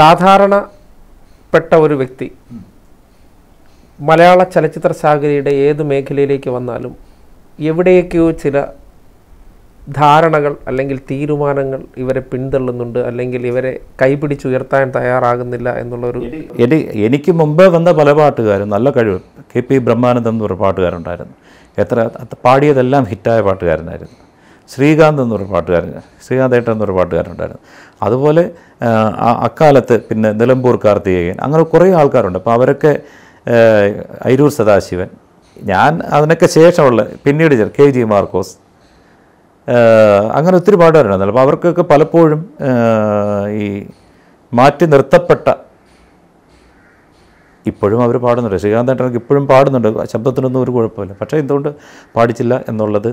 സാധാരണപ്പെട്ട ഒരു വ്യക്തി മലയാള ചലച്ചിത്ര സാഗരയുടെ ഏത് മേഖലയിലേക്ക് വന്നാലും എവിടെയൊക്കെയോ ചില ധാരണകൾ അല്ലെങ്കിൽ തീരുമാനങ്ങൾ ഇവരെ പിന്തള്ളുന്നുണ്ട് അല്ലെങ്കിൽ ഇവരെ കൈപിടിച്ചുയർത്താൻ തയ്യാറാകുന്നില്ല എന്നുള്ളൊരു എനി എനിക്ക് മുമ്പേ വന്ന പല പാട്ടുകാരും നല്ല കഴിവ് കെ പി ബ്രഹ്മാനന്ദം എന്നൊരു പാട്ടുകാരുണ്ടായിരുന്നു എത്ര പാടിയതെല്ലാം ഹിറ്റായ പാട്ടുകാരനായിരുന്നു ശ്രീകാന്ത് എന്നൊരു പാട്ടുകാരൻ ഏട്ടൻ എന്നൊരു പാട്ടുകാരനുണ്ടായിരുന്നു അതുപോലെ അക്കാലത്ത് പിന്നെ നിലമ്പൂർ കാർത്തികേയൻ അങ്ങനെ കുറേ ആൾക്കാരുണ്ട് അപ്പോൾ അവരൊക്കെ ഐരൂർ സദാശിവൻ ഞാൻ അതിനൊക്കെ ശേഷമുള്ള പിന്നീട് ചേർ കെ ജി മാർക്കോസ് അങ്ങനെ ഒത്തിരി പാട്ടുകാരുണ്ടായിരുന്നു അപ്പോൾ അവർക്കൊക്കെ പലപ്പോഴും ഈ മാറ്റി നിർത്തപ്പെട്ട ഇപ്പോഴും അവർ പാടുന്നുണ്ട് ശ്രീകാന്ത് ഏട്ടനൊക്കെ ഇപ്പോഴും പാടുന്നുണ്ട് ശബ്ദത്തിനൊന്നും ഒരു കുഴപ്പമില്ല പക്ഷേ എന്തുകൊണ്ട് പാടിച്ചില്ല എന്നുള്ളത്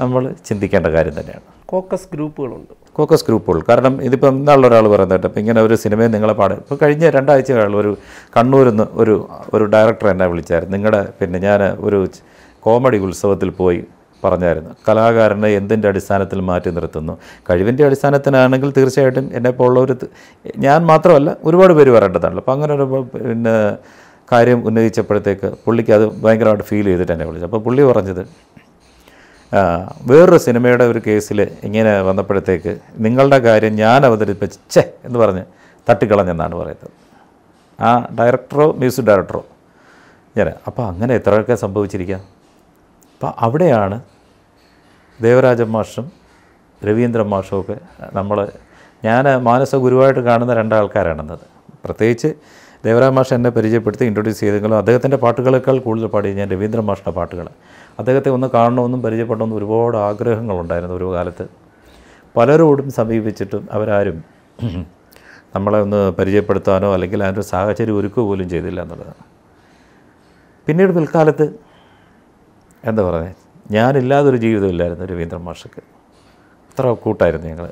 നമ്മൾ ചിന്തിക്കേണ്ട കാര്യം തന്നെയാണ് കോക്കസ് ഗ്രൂപ്പുകളുണ്ട് കോക്കസ് ഗ്രൂപ്പുകൾ കാരണം ഇതിപ്പം ഇന്നാളുള്ള ഒരാൾ പറയുന്നുണ്ട് അപ്പം ഇങ്ങനെ ഒരു സിനിമയും നിങ്ങളെ പാടും ഇപ്പോൾ കഴിഞ്ഞ കഴിഞ്ഞ ഒരു കണ്ണൂരിൽ നിന്ന് ഒരു ഒരു ഡയറക്ടർ എന്നെ വിളിച്ചായിരുന്നു നിങ്ങളുടെ പിന്നെ ഞാൻ ഒരു കോമഡി ഉത്സവത്തിൽ പോയി പറഞ്ഞായിരുന്നു കലാകാരനെ എന്തിൻ്റെ അടിസ്ഥാനത്തിൽ മാറ്റി നിർത്തുന്നു കഴിവിൻ്റെ അടിസ്ഥാനത്തിനാണെങ്കിൽ തീർച്ചയായിട്ടും എന്നെപ്പോലുള്ള ഒരു ഞാൻ മാത്രമല്ല ഒരുപാട് പേര് വരേണ്ടതാണല്ലോ അപ്പോൾ അങ്ങനെ ഒരു പിന്നെ കാര്യം ഉന്നയിച്ചപ്പോഴത്തേക്ക് പുള്ളിക്ക് അത് ഭയങ്കരമായിട്ട് ഫീൽ ചെയ്തിട്ട് എന്നെ വിളിച്ചു അപ്പോൾ പുള്ളി പറഞ്ഞത് വേറൊരു സിനിമയുടെ ഒരു കേസിൽ ഇങ്ങനെ വന്നപ്പോഴത്തേക്ക് നിങ്ങളുടെ കാര്യം ഞാൻ അവതരിപ്പിച്ചേ എന്ന് പറഞ്ഞ് തട്ടിക്കളഞ്ഞെന്നാണ് പറയുന്നത് ആ ഡയറക്ടറോ മ്യൂസിക് ഡയറക്ടറോ ഞാൻ അപ്പോൾ അങ്ങനെ എത്രയൊക്കെ സംഭവിച്ചിരിക്കാം അപ്പോൾ അവിടെയാണ് ദേവരാജൻ മാഷും രവീന്ദ്രൻ മാഷും ഒക്കെ നമ്മൾ ഞാൻ മാനസ ഗുരുവായിട്ട് കാണുന്ന രണ്ടാൾക്കാരാണെന്നത് പ്രത്യേകിച്ച് ദേവരാജ മാഷ് എന്നെ പരിചയപ്പെടുത്തി ഇൻട്രൊഡ്യൂസ് ചെയ്തെങ്കിലും അദ്ദേഹത്തിൻ്റെ പാട്ടുകളേക്കാൾ കൂടുതൽ പാടി ഞാൻ രവീന്ദ്രൻ മാഷിൻ്റെ പാട്ടുകൾ അദ്ദേഹത്തെ ഒന്ന് കാണണമെന്നും പരിചയപ്പെടണമെന്നും ഒരുപാട് ആഗ്രഹങ്ങളുണ്ടായിരുന്നു ഒരു കാലത്ത് പലരോടും സമീപിച്ചിട്ടും അവരാരും നമ്മളെ ഒന്ന് പരിചയപ്പെടുത്താനോ അല്ലെങ്കിൽ അതിൻ്റെ സാഹചര്യം ഒരുക്കുക പോലും ചെയ്തില്ല എന്നുള്ളതാണ് പിന്നീട് പിൽക്കാലത്ത് എന്താ പറയുക ഞാനില്ലാതൊരു ജീവിതമില്ലായിരുന്നു രവീന്ദ്ര മാഷക്ക് അത്ര കൂട്ടായിരുന്നു ഞങ്ങൾ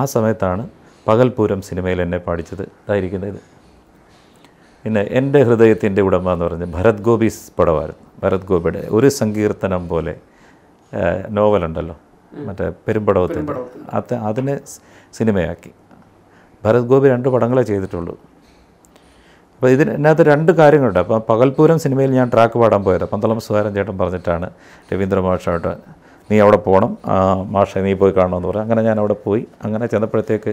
ആ സമയത്താണ് പകൽപൂരം സിനിമയിൽ എന്നെ പാടിച്ചത് ഇതായിരിക്കുന്നത് ഇത് പിന്നെ എൻ്റെ ഹൃദയത്തിൻ്റെ ഉടമ എന്ന് പറഞ്ഞ് ഭരത് ഗോപീസ് പടമായിരുന്നു ഭരത് ഗോപിയുടെ ഒരു സങ്കീർത്തനം പോലെ നോവലുണ്ടല്ലോ മറ്റേ പെരുമ്പടവത്തിൽ അത് അതിനെ സിനിമയാക്കി ഭരത് ഗോപി രണ്ട് പടങ്ങളെ ചെയ്തിട്ടുള്ളൂ അപ്പോൾ ഇതിനകത്ത് രണ്ട് കാര്യങ്ങളുണ്ട് അപ്പോൾ പകൽപൂരം സിനിമയിൽ ഞാൻ ട്രാക്ക് പാടാൻ പോയത് പന്തളം സുധാരൻ ചേട്ടൻ പറഞ്ഞിട്ടാണ് രവീന്ദ്ര മാഷായിട്ട് നീ അവിടെ പോകണം മാഷെ നീ പോയി കാണണമെന്ന് പറഞ്ഞു അങ്ങനെ ഞാൻ അവിടെ പോയി അങ്ങനെ ചെന്നപ്പോഴത്തേക്ക്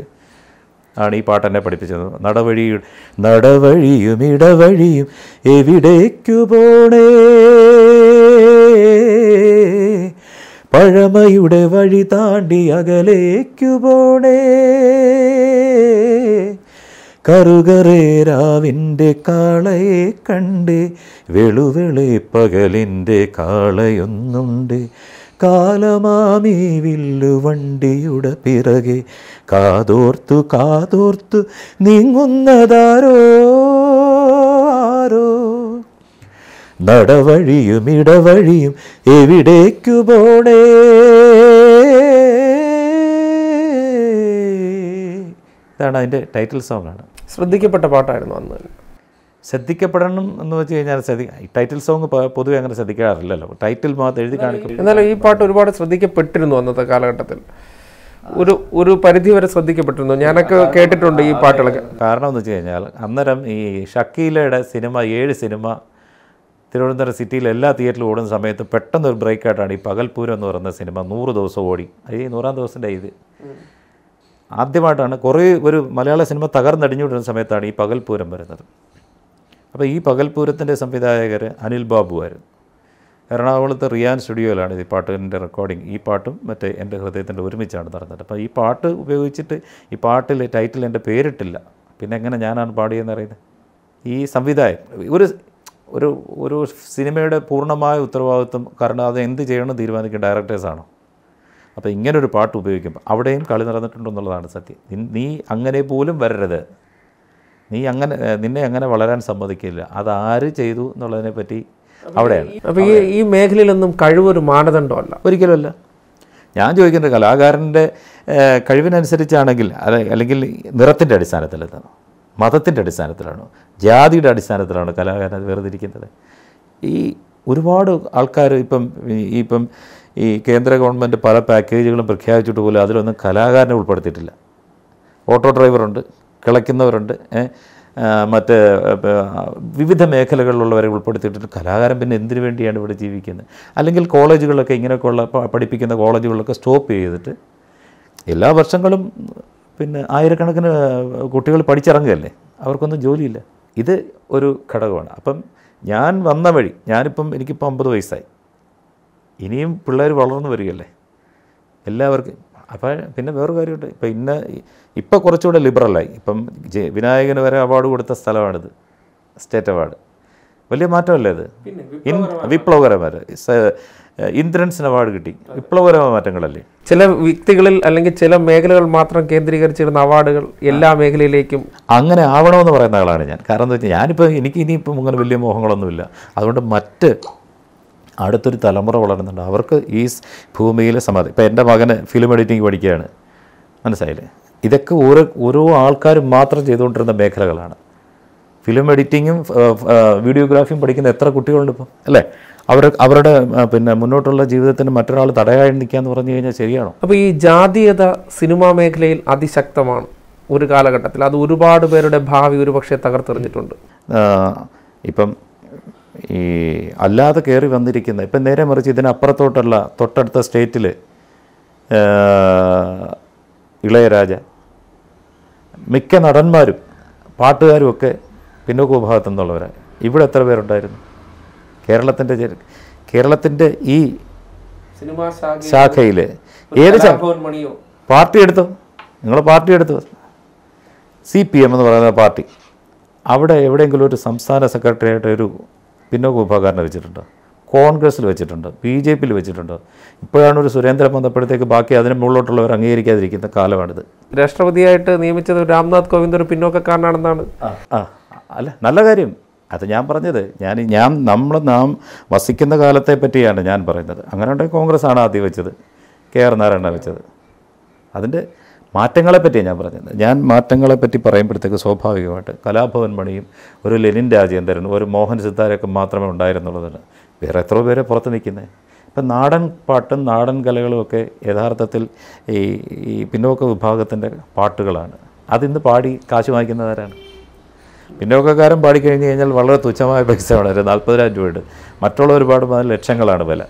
ആണ് ഈ പാട്ടെന്നെ പഠിപ്പിച്ചത് നടവഴി നടവഴിയും ഇടവഴിയും എവിടേക്കു പോണേ പഴമയുടെ വഴി താണ്ടി അകലേക്കു പോണേ കറുകറേരാവിൻ്റെ കാളയെ കണ്ട് വെളുവെളി പകലിൻ്റെ കാളയൊന്നുണ്ട് കാലമാമീ വണ്ടിയുടെ പിറകെ കാതോർത്തു കാതോർത്തു നീങ്ങുന്നതാരോ ആരോ നടവഴിയും ഇടവഴിയും എവിടേക്കു പോണേ ഇതാണ് അതിൻ്റെ ടൈറ്റിൽ സോങ്ങാണ് ശ്രദ്ധിക്കപ്പെട്ട പാട്ടായിരുന്നു അന്ന് ശ്രദ്ധിക്കപ്പെടണം എന്ന് വെച്ച് കഴിഞ്ഞാൽ ശ്രദ്ധി ടൈറ്റിൽ സോങ് പൊതുവെ അങ്ങനെ ശ്രദ്ധിക്കാറില്ലല്ലോ ടൈറ്റിൽ മാത്രം എഴുതി കാണിക്കും എന്നാലും ഈ പാട്ട് ഒരുപാട് ശ്രദ്ധിക്കപ്പെട്ടിരുന്നു അന്നത്തെ കാലഘട്ടത്തിൽ ഒരു ഒരു പരിധി വരെ ശ്രദ്ധിക്കപ്പെട്ടിരുന്നു ഞാനൊക്കെ കേട്ടിട്ടുണ്ട് ഈ പാട്ടുകളൊക്കെ കാരണം എന്ന് വെച്ച് കഴിഞ്ഞാൽ അന്നേരം ഈ ഷക്കീലയുടെ സിനിമ ഏഴ് സിനിമ തിരുവനന്തപുരം സിറ്റിയിൽ എല്ലാ തിയേറ്ററിലും ഓടുന്ന സമയത്ത് പെട്ടെന്ന് ഒരു ബ്രേക്ക് ആയിട്ടാണ് ഈ പകൽപൂരം എന്ന് പറയുന്ന സിനിമ നൂറ് ദിവസം ഓടി ഈ നൂറാം ദിവസത്തിൻ്റെ ഇത് ആദ്യമായിട്ടാണ് കുറേ ഒരു മലയാള സിനിമ തകർന്നടിഞ്ഞുകൊണ്ടിരുന്ന സമയത്താണ് ഈ പകൽപൂരം വരുന്നത് അപ്പോൾ ഈ പകൽപൂരത്തിൻ്റെ സംവിധായകർ അനിൽ ബാബു ആയിരുന്നു എറണാകുളത്ത് റിയാൻ സ്റ്റുഡിയോയിലാണ് ഈ പാട്ടിൻ്റെ റെക്കോർഡിങ് ഈ പാട്ടും മറ്റേ എൻ്റെ ഹൃദയത്തിൻ്റെ ഒരുമിച്ചാണ് നടന്നത് അപ്പോൾ ഈ പാട്ട് ഉപയോഗിച്ചിട്ട് ഈ പാട്ടിൽ ടൈറ്റിൽ എൻ്റെ പേരിട്ടില്ല പിന്നെ എങ്ങനെ ഞാനാണ് പാടിയെന്ന് അറിയുന്നത് ഈ സംവിധായം ഒരു ഒരു ഒരു സിനിമയുടെ പൂർണ്ണമായ ഉത്തരവാദിത്വം കാരണം അത് എന്ത് ചെയ്യണമെന്ന് തീരുമാനിക്കുന്ന ഡയറക്ടേഴ്സാണോ അപ്പോൾ ഇങ്ങനൊരു പാട്ട് ഉപയോഗിക്കുമ്പോൾ അവിടെയും കളി നടന്നിട്ടുണ്ടെന്നുള്ളതാണ് സത്യം നീ അങ്ങനെ പോലും വരരുത് നീ അങ്ങനെ നിന്നെ അങ്ങനെ വളരാൻ സമ്മതിക്കില്ല അതാര് ചെയ്തു എന്നുള്ളതിനെ പറ്റി അവിടെയാണ് അപ്പോൾ ഈ ഈ മേഖലയിലൊന്നും കഴിവൊരു മാനദണ്ഡമല്ല ഒരിക്കലുമല്ല ഞാൻ ചോദിക്കുന്നത് കലാകാരൻ്റെ കഴിവിനനുസരിച്ചാണെങ്കിൽ അല്ലെങ്കിൽ നിറത്തിൻ്റെ അടിസ്ഥാനത്തിലെത്താണ് മതത്തിൻ്റെ അടിസ്ഥാനത്തിലാണോ ജാതിയുടെ അടിസ്ഥാനത്തിലാണോ കലാകാരൻ വേർതിരിക്കുന്നത് ഈ ഒരുപാട് ആൾക്കാർ ഇപ്പം ഇപ്പം ഈ കേന്ദ്ര ഗവൺമെൻറ് പല പാക്കേജുകളും പ്രഖ്യാപിച്ചിട്ട് പോലും അതിലൊന്നും കലാകാരനെ ഉൾപ്പെടുത്തിയിട്ടില്ല ഓട്ടോ ഡ്രൈവറുണ്ട് കിളയ്ക്കുന്നവരുണ്ട് മറ്റ് വിവിധ മേഖലകളിലുള്ളവരെ ഉൾപ്പെടുത്തിയിട്ടുണ്ട് കലാകാരൻ പിന്നെ എന്തിനു വേണ്ടിയാണ് ഇവിടെ ജീവിക്കുന്നത് അല്ലെങ്കിൽ കോളേജുകളൊക്കെ ഇങ്ങനെയൊക്കെയുള്ള പഠിപ്പിക്കുന്ന കോളേജുകളൊക്കെ സ്റ്റോപ്പ് ചെയ്തിട്ട് എല്ലാ വർഷങ്ങളും പിന്നെ ആയിരക്കണക്കിന് കുട്ടികൾ പഠിച്ചിറങ്ങുകയല്ലേ അവർക്കൊന്നും ജോലിയില്ല ഇത് ഒരു ഘടകമാണ് അപ്പം ഞാൻ വന്ന വഴി ഞാനിപ്പം എനിക്കിപ്പോൾ അമ്പത് വയസ്സായി ഇനിയും പിള്ളേർ വളർന്നു വരികയല്ലേ എല്ലാവർക്കും അപ്പോൾ പിന്നെ വേറൊരു കാര്യമുണ്ട് ഇപ്പം ഇന്ന് ഇപ്പം കുറച്ചുകൂടെ ലിബറലായി ഇപ്പം വിനായകന് വരെ അവാർഡ് കൊടുത്ത സ്ഥലമാണിത് സ്റ്റേറ്റ് അവാർഡ് വലിയ മാറ്റമല്ലേ അത് വിപ്ലവകരമാർ ഇന്ദ്രൻസിന് അവാർഡ് കിട്ടി വിപ്ലവകരമായ മാറ്റങ്ങളല്ലേ ചില വ്യക്തികളിൽ അല്ലെങ്കിൽ ചില മേഖലകൾ മാത്രം കേന്ദ്രീകരിച്ചിരുന്ന അവാർഡുകൾ എല്ലാ മേഖലയിലേക്കും അങ്ങനെ ആവണമെന്ന് പറയുന്ന ആളാണ് ഞാൻ കാരണം എന്താ വെച്ചാൽ ഞാനിപ്പോൾ എനിക്ക് ഇനിയിപ്പം അങ്ങനെ വലിയ മോഹങ്ങളൊന്നുമില്ല അതുകൊണ്ട് മറ്റ് അടുത്തൊരു തലമുറ വളരുന്നുണ്ട് അവർക്ക് ഈ ഭൂമിയിൽ സമാധി ഇപ്പം എൻ്റെ മകന് ഫിലിം എഡിറ്റിംഗ് പഠിക്കുകയാണ് മനസ്സിലായില്ലേ ഇതൊക്കെ ഓരോ ഓരോ ആൾക്കാരും മാത്രം ചെയ്തുകൊണ്ടിരുന്ന മേഖലകളാണ് ഫിലിം എഡിറ്റിങ്ങും വീഡിയോഗ്രാഫിയും പഠിക്കുന്ന എത്ര കുട്ടികളുണ്ട് ഇപ്പം അല്ലേ അവർ അവരുടെ പിന്നെ മുന്നോട്ടുള്ള ജീവിതത്തിന് മറ്റൊരാൾ തടയായി നിൽക്കുക എന്ന് പറഞ്ഞു കഴിഞ്ഞാൽ ശരിയാണോ അപ്പോൾ ഈ ജാതീയത സിനിമാ മേഖലയിൽ അതിശക്തമാണ് ഒരു കാലഘട്ടത്തിൽ അത് ഒരുപാട് പേരുടെ ഭാവി ഒരുപക്ഷെ തകർത്തെറിഞ്ഞിട്ടുണ്ട് ഇപ്പം ഈ അല്ലാതെ കയറി വന്നിരിക്കുന്ന ഇപ്പം നേരെ മറിച്ച് ഇതിനപ്പുറത്തോട്ടുള്ള തൊട്ടടുത്ത സ്റ്റേറ്റിൽ ഇളയരാജ മിക്ക നടന്മാരും പാട്ടുകാരുമൊക്കെ പിന്നോക്ക വിഭാഗത്തു നിന്നുള്ളവരാണ് ഇവിടെ എത്ര പേരുണ്ടായിരുന്നു കേരളത്തിൻ്റെ കേരളത്തിൻ്റെ ഈ ശാഖയിൽ ഏത് പാർട്ടി എടുത്തു നിങ്ങൾ പാർട്ടി എടുത്തു സി പി എം എന്ന് പറയുന്ന പാർട്ടി അവിടെ എവിടെയെങ്കിലും ഒരു സംസ്ഥാന സെക്രട്ടറിയായിട്ട് ഒരു പിന്നോക്ക വിഭാഗക്കാരനെ വെച്ചിട്ടുണ്ട് കോൺഗ്രസ്സിൽ വെച്ചിട്ടുണ്ട് ബി ജെ പിയിൽ വെച്ചിട്ടുണ്ട് ഇപ്പോഴാണ് ഒരു സുരേന്ദ്രൻ വന്നപ്പോഴത്തേക്ക് ബാക്കി അതിന് മുകളിലോട്ടുള്ളവർ അംഗീകരിക്കാതിരിക്കുന്ന കാലമാണിത് രാഷ്ട്രപതിയായിട്ട് നിയമിച്ചത് രാംനാഥ് കോവിന്ദ് ഒരു പിന്നോക്കക്കാരനാണെന്നാണ് ആ അല്ല നല്ല കാര്യം അത് ഞാൻ പറഞ്ഞത് ഞാൻ ഞാൻ നമ്മൾ നാം വസിക്കുന്ന കാലത്തെ പറ്റിയാണ് ഞാൻ പറയുന്നത് അങ്ങനെ ഉണ്ടെങ്കിൽ ആണ് ആദ്യം വെച്ചത് കെ ആർ നാരായണ വെച്ചത് അതിൻ്റെ മാറ്റങ്ങളെപ്പറ്റി ഞാൻ പറഞ്ഞത് ഞാൻ മാറ്റങ്ങളെപ്പറ്റി പറയുമ്പോഴത്തേക്ക് സ്വാഭാവികമായിട്ട് കലാഭവൻ മണിയും ഒരു ലെനിൻ രാജേന്ദ്രൻ ഒരു മോഹൻ സിദ്ധാരൊക്കെ മാത്രമേ ഉണ്ടായിരുന്നുള്ളതിന് വേറെ എത്രയോ പേരെ പുറത്ത് നിൽക്കുന്നത് ഇപ്പം നാടൻ പാട്ടും നാടൻ കലകളുമൊക്കെ യഥാർത്ഥത്തിൽ ഈ ഈ പിന്നോക്ക വിഭാഗത്തിൻ്റെ പാട്ടുകളാണ് അതിന്ന് പാടി കാശ് വാങ്ങിക്കുന്നവരാണ് പിന്നോക്കക്കാരൻ പാടിക്കഴിഞ്ഞ് കഴിഞ്ഞാൽ വളരെ തുച്ഛമായ പൈസ വളരെ നാൽപ്പതിനായിരം രൂപയുണ്ട് പാടുമ്പോൾ ഒരുപാട് ലക്ഷങ്ങളാണ് വില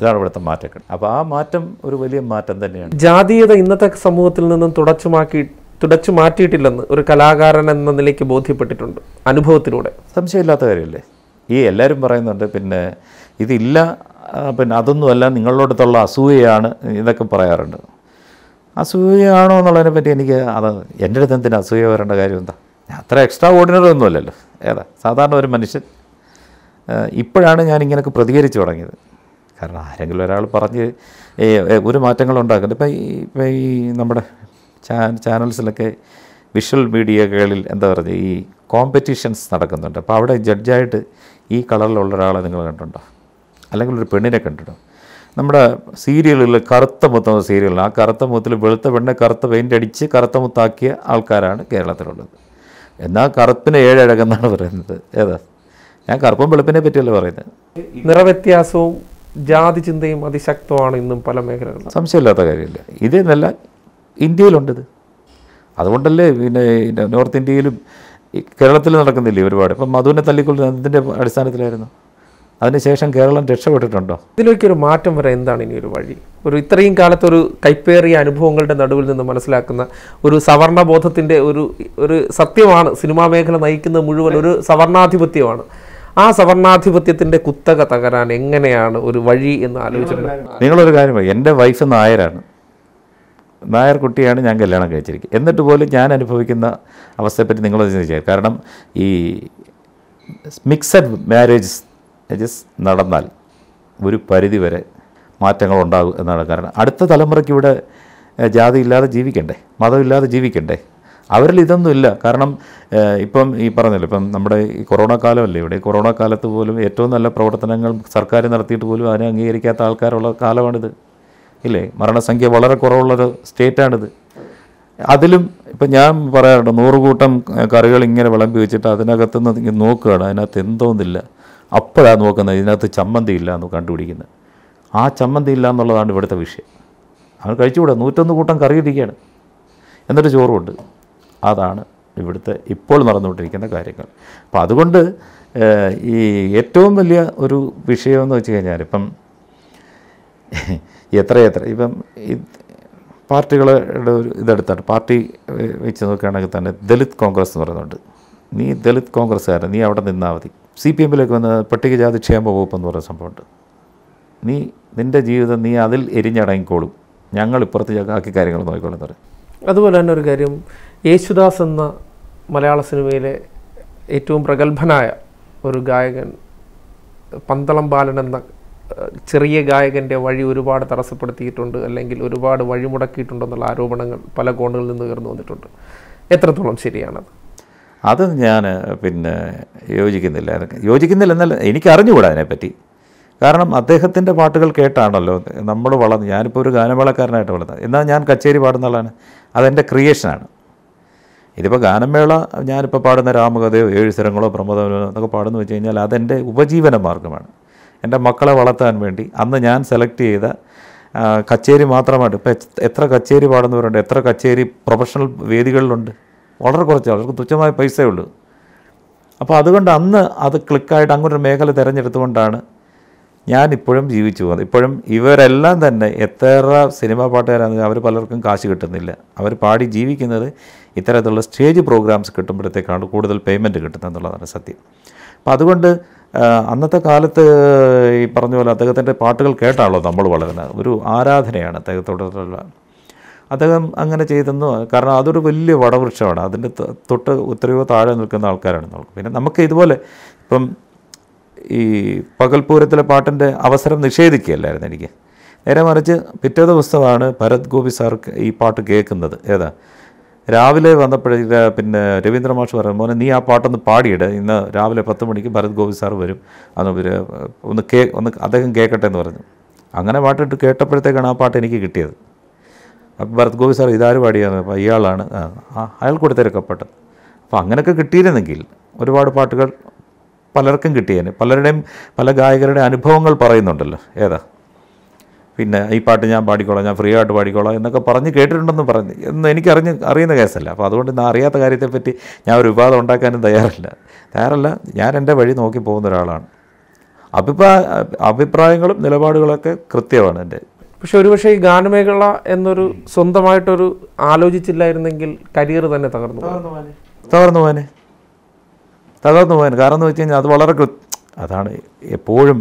ഇതാണ് ഇവിടുത്തെ മാറ്റം അപ്പോൾ ആ മാറ്റം ഒരു വലിയ മാറ്റം തന്നെയാണ് ജാതീയത ഇന്നത്തെ സമൂഹത്തിൽ നിന്നും തുടച്ചുമാക്കി തുടച്ചു മാറ്റിയിട്ടില്ലെന്ന് ഒരു കലാകാരൻ എന്ന നിലയ്ക്ക് ബോധ്യപ്പെട്ടിട്ടുണ്ട് അനുഭവത്തിലൂടെ സംശയമില്ലാത്ത കാര്യമല്ലേ ഈ എല്ലാവരും പറയുന്നുണ്ട് പിന്നെ ഇതില്ല പിന്നെ അതൊന്നുമല്ല നിങ്ങളോടത്തുള്ള അസൂയയാണ് ഇതൊക്കെ പറയാറുണ്ട് അസൂയയാണോ എന്നുള്ളതിനെ പറ്റി എനിക്ക് അത് എൻ്റെ അടുത്ത് എന്തിനാ അസൂയ വരേണ്ട കാര്യം എന്താ അത്ര എക്സ്ട്രാ ഓർഡിനറി ഒന്നുമല്ലല്ലോ ഏതാ സാധാരണ ഒരു മനുഷ്യൻ ഇപ്പോഴാണ് ഞാൻ ഇങ്ങനെയൊക്കെ പ്രതികരിച്ചു തുടങ്ങിയത് കാരണം ആരെങ്കിലും ഒരാൾ പറഞ്ഞ് ഒരു മാറ്റങ്ങൾ ഉണ്ടാക്കുന്നത് ഇപ്പം ഈ ഇപ്പം ഈ നമ്മുടെ ചാ ചാനൽസിലൊക്കെ വിഷ്വൽ മീഡിയകളിൽ എന്താ പറയുക ഈ കോമ്പറ്റീഷൻസ് നടക്കുന്നുണ്ട് അപ്പോൾ അവിടെ ജഡ്ജായിട്ട് ഈ കളറിലുള്ള ഒരാളെ നിങ്ങൾ കണ്ടിട്ടുണ്ടോ അല്ലെങ്കിൽ ഒരു പെണ്ണിനെ കണ്ടിട്ടുണ്ടോ നമ്മുടെ സീരിയലുകളിൽ കറുത്ത മുത്തം സീരിയലിൽ ആ കറുത്ത മുത്തിൽ വെളുത്ത പെണ്ണെ കറുത്ത പെയിൻ്റ് അടിച്ച് കറുത്ത മുത്താക്കിയ ആൾക്കാരാണ് കേരളത്തിലുള്ളത് എന്നാൽ കറുപ്പിന് ഏഴഴകെന്നാണ് പറയുന്നത് ഏതാ ഞാൻ കറുപ്പും വെളുപ്പിനെ പറ്റിയല്ലോ പറയുന്നത് നിറവ്യത്യാസവും ജാതി ചിന്തയും അതിശക്തമാണ് ഇന്നും പല മേഖലകളിലും സംശയമില്ലാത്ത കാര്യമില്ല ഇതേന്നല്ല ഇന്ത്യയിലുണ്ടത് അതുകൊണ്ടല്ലേ പിന്നെ നോർത്ത് ഇന്ത്യയിലും കേരളത്തിൽ നടക്കുന്നില്ലേ ഒരുപാട് ഇപ്പം മധുവിനെ തല്ലിക്കൊള്ളുന്നത് അതിൻ്റെ അടിസ്ഥാനത്തിലായിരുന്നു അതിനുശേഷം കേരളം രക്ഷപ്പെട്ടിട്ടുണ്ടോ ഇതിലേക്ക് ഒരു മാറ്റം വരെ എന്താണ് ഇനി ഒരു വഴി ഒരു ഇത്രയും കാലത്ത് ഒരു കൈപ്പേറിയ അനുഭവങ്ങളുടെ നടുവിൽ നിന്ന് മനസ്സിലാക്കുന്ന ഒരു സവർണബോധത്തിൻ്റെ ഒരു ഒരു സത്യമാണ് സിനിമാ മേഖല നയിക്കുന്ന മുഴുവൻ ഒരു സവർണാധിപത്യമാണ് ആ സവർണാധിപത്യത്തിന്റെ കുത്തക തകരാൻ എങ്ങനെയാണ് ഒരു വഴി എന്ന് ആലോചിച്ചിട്ടുണ്ട് നിങ്ങളൊരു കാര്യം പറയും എൻ്റെ വൈഫ് നായരാണ് നായർ കുട്ടിയാണ് ഞാൻ കല്യാണം കഴിച്ചിരിക്കുക എന്നിട്ട് പോലും ഞാൻ അനുഭവിക്കുന്ന അവസ്ഥയെപ്പറ്റി നിങ്ങൾ ചിന്തിച്ചു കാരണം ഈ മിക്സഡ് മാരേജസ് നടന്നാൽ ഒരു പരിധി വരെ മാറ്റങ്ങൾ ഉണ്ടാകും എന്നാണ് കാരണം അടുത്ത തലമുറയ്ക്ക് ഇവിടെ ജാതി ഇല്ലാതെ ജീവിക്കണ്ടേ മതമില്ലാതെ ജീവിക്കണ്ടേ അവരിൽ ഇതൊന്നുമില്ല കാരണം ഇപ്പം ഈ പറഞ്ഞല്ലോ ഇപ്പം നമ്മുടെ ഈ കൊറോണ കാലമല്ലേ ഇവിടെ കൊറോണ കാലത്ത് പോലും ഏറ്റവും നല്ല പ്രവർത്തനങ്ങൾ സർക്കാർ നടത്തിയിട്ട് പോലും അതിനെ അംഗീകരിക്കാത്ത ആൾക്കാരുള്ള കാലമാണിത് ഇല്ലേ മരണസംഖ്യ വളരെ കുറവുള്ളൊരു സ്റ്റേറ്റാണിത് അതിലും ഇപ്പം ഞാൻ പറയാറുണ്ട് നൂറുകൂട്ടം കറികൾ ഇങ്ങനെ വിളമ്പി വെച്ചിട്ട് അതിനകത്ത് നിന്ന് നോക്കുകയാണ് അതിനകത്ത് എന്തോന്നില്ല അപ്പോഴാണ് നോക്കുന്നത് ഇതിനകത്ത് ചമ്മന്തി ഇല്ല എന്ന് കണ്ടുപിടിക്കുന്നത് ആ ചമ്മന്തി ഇല്ല എന്നുള്ളതാണ് ഇവിടുത്തെ വിഷയം അവൻ കഴിച്ചുകൂടാ നൂറ്റൊന്ന് കൂട്ടം കറി ഇരിക്കുകയാണ് എന്നിട്ട് ചോറുമുണ്ട് അതാണ് ഇവിടുത്തെ ഇപ്പോൾ നടന്നുകൊണ്ടിരിക്കുന്ന കാര്യങ്ങൾ അപ്പം അതുകൊണ്ട് ഈ ഏറ്റവും വലിയ ഒരു വിഷയമെന്ന് വെച്ച് കഴിഞ്ഞാൽ ഇപ്പം എത്ര എത്ര ഇപ്പം പാർട്ടികളുടെ ഒരു ഇതെടുത്താണ് പാർട്ടി വെച്ച് നോക്കുകയാണെങ്കിൽ തന്നെ ദലിത് കോൺഗ്രസ് എന്ന് പറയുന്നുണ്ട് നീ ദലിത് കോൺഗ്രസ്സുകാരൻ നീ അവിടെ നിന്നാൽ മതി സി പി എമ്മിലേക്ക് വന്ന പട്ടികജാതി ക്ഷേമ വകുപ്പ് എന്ന് പറയുന്ന സംഭവമുണ്ട് നീ നിൻ്റെ ജീവിതം നീ അതിൽ എരിഞ്ഞടങ്ങിക്കോളും ഞങ്ങൾ ഇപ്പുറത്ത് ആക്കി കാര്യങ്ങൾ എന്ന് പറയും അതുപോലെ തന്നെ ഒരു കാര്യം യേശുദാസ് എന്ന മലയാള സിനിമയിലെ ഏറ്റവും പ്രഗത്ഭനായ ഒരു ഗായകൻ പന്തളം ബാലൻ എന്ന ചെറിയ ഗായകൻ്റെ വഴി ഒരുപാട് തടസ്സപ്പെടുത്തിയിട്ടുണ്ട് അല്ലെങ്കിൽ ഒരുപാട് വഴിമുടക്കിയിട്ടുണ്ടെന്നുള്ള ആരോപണങ്ങൾ പല കോണുകളിൽ നിന്ന് ഉയർന്നു വന്നിട്ടുണ്ട് എത്രത്തോളം ശരിയാണത് അത് ഞാൻ പിന്നെ യോജിക്കുന്നില്ല യോജിക്കുന്നില്ല എന്നല്ല എനിക്ക് അറിഞ്ഞുകൂടാ അതിനെപ്പറ്റി കാരണം അദ്ദേഹത്തിൻ്റെ പാട്ടുകൾ കേട്ടാണല്ലോ നമ്മൾ വളർന്ന് ഞാനിപ്പോൾ ഒരു ഗാനമേളക്കാരനായിട്ട് വളർന്നത് എന്നാൽ ഞാൻ കച്ചേരി പാടുന്ന ആളാണ് അതെൻ്റെ ക്രിയേഷനാണ് ഇതിപ്പോൾ ഗാനമേള ഞാനിപ്പോൾ പാടുന്ന രാമകഥയോ ഏഴ് സ്വരങ്ങളോ പ്രമോദനോ എന്നൊക്കെ പാടുന്നു വെച്ച് കഴിഞ്ഞാൽ അതെൻ്റെ ഉപജീവന മാർഗമാണ് എൻ്റെ മക്കളെ വളർത്താൻ വേണ്ടി അന്ന് ഞാൻ സെലക്ട് ചെയ്ത കച്ചേരി മാത്രമായിട്ട് ഇപ്പോൾ എത്ര കച്ചേരി പാടുന്നവരുണ്ട് എത്ര കച്ചേരി പ്രൊഫഷണൽ വേദികളിലുണ്ട് വളരെ കുറച്ച് അവർക്ക് തുച്ഛമായ പൈസയേ ഉള്ളൂ അപ്പോൾ അതുകൊണ്ട് അന്ന് അത് ക്ലിക്കായിട്ട് അങ്ങനൊരു മേഖല തിരഞ്ഞെടുത്തുകൊണ്ടാണ് ഞാനിപ്പോഴും ജീവിച്ചു പോകുന്നത് ഇപ്പോഴും ഇവരെല്ലാം തന്നെ എത്ര സിനിമാ പാട്ടുകാരാണെന്ന് അവർ പലർക്കും കാശ് കിട്ടുന്നില്ല അവർ പാടി ജീവിക്കുന്നത് ഇത്തരത്തിലുള്ള സ്റ്റേജ് പ്രോഗ്രാംസ് കിട്ടുമ്പോഴത്തേക്കാണ് കൂടുതൽ പേയ്മെൻറ്റ് കിട്ടുന്നത് എന്നുള്ളതാണ് സത്യം അപ്പോൾ അതുകൊണ്ട് അന്നത്തെ കാലത്ത് ഈ പറഞ്ഞ പോലെ അദ്ദേഹത്തിൻ്റെ പാട്ടുകൾ കേട്ടാണല്ലോ നമ്മൾ വളരുന്നത് ഒരു ആരാധനയാണ് അദ്ദേഹത്തോടുള്ള അദ്ദേഹം അങ്ങനെ ചെയ്തെന്നു കാരണം അതൊരു വലിയ വടവൃക്ഷമാണ് അതിൻ്റെ തൊട്ട് എത്രയോ താഴെ നിൽക്കുന്ന ആൾക്കാരാണ് നമുക്ക് പിന്നെ നമുക്ക് ഇതുപോലെ ഇപ്പം ഈ പകൽപൂരത്തിലെ പാട്ടിൻ്റെ അവസരം നിഷേധിക്കുകയല്ലായിരുന്നു എനിക്ക് നേരെ മറിച്ച് പിറ്റേ ദിവസമാണ് ഭരത് ഗോപി സാർക്ക് ഈ പാട്ട് കേൾക്കുന്നത് ഏതാ രാവിലെ വന്നപ്പോഴേ പിന്നെ രവീന്ദ്ര മാഷ് പറഞ്ഞു മോനെ നീ ആ പാട്ടൊന്ന് പാടിയിട് ഇന്ന് രാവിലെ പത്ത് മണിക്ക് ഭരത് ഗോപി സാർ വരും അന്ന് ഒന്ന് കേ ഒന്ന് അദ്ദേഹം കേൾക്കട്ടെ എന്ന് പറഞ്ഞു അങ്ങനെ പാട്ടിട്ട് കേട്ടപ്പോഴത്തേക്കാണ് ആ പാട്ട് എനിക്ക് കിട്ടിയത് അപ്പോൾ ഭരത് ഗോപി സാർ ഇതാര് പാടിയാണ് അപ്പോൾ ഇയാളാണ് അയാൾ കൊടുത്തിരക്കപ്പെട്ടത് അപ്പോൾ അങ്ങനെയൊക്കെ കിട്ടിയിരുന്നെങ്കിൽ ഒരുപാട് പാട്ടുകൾ പലർക്കും കിട്ടിയേനെ പലരുടെയും പല ഗായകരുടെ അനുഭവങ്ങൾ പറയുന്നുണ്ടല്ലോ ഏതാ പിന്നെ ഈ പാട്ട് ഞാൻ പാടിക്കോളാം ഞാൻ ഫ്രീ ആയിട്ട് പാടിക്കോളാം എന്നൊക്കെ പറഞ്ഞ് കേട്ടിട്ടുണ്ടെന്ന് പറഞ്ഞ് എന്ന് എനിക്കറിഞ്ഞ് അറിയുന്ന കേസല്ല അപ്പോൾ അതുകൊണ്ട് ഞാൻ അറിയാത്ത കാര്യത്തെപ്പറ്റി ഞാൻ ഒരു വിവാദം ഉണ്ടാക്കാനും തയ്യാറില്ല തയ്യാറല്ല ഞാൻ എൻ്റെ വഴി നോക്കി പോകുന്ന ഒരാളാണ് അഭിപ്രായ അഭിപ്രായങ്ങളും നിലപാടുകളൊക്കെ കൃത്യമാണ് എൻ്റെ പക്ഷെ ഒരുപക്ഷെ ഈ ഗാനമേഖല എന്നൊരു സ്വന്തമായിട്ടൊരു ആലോചിച്ചില്ലായിരുന്നെങ്കിൽ കരിയർ തന്നെ തകർന്നു തകർന്നു പോകാനേ തകർന്നു പോകാൻ കാരണം എന്ന് വെച്ച് കഴിഞ്ഞാൽ അത് വളരെ അതാണ് എപ്പോഴും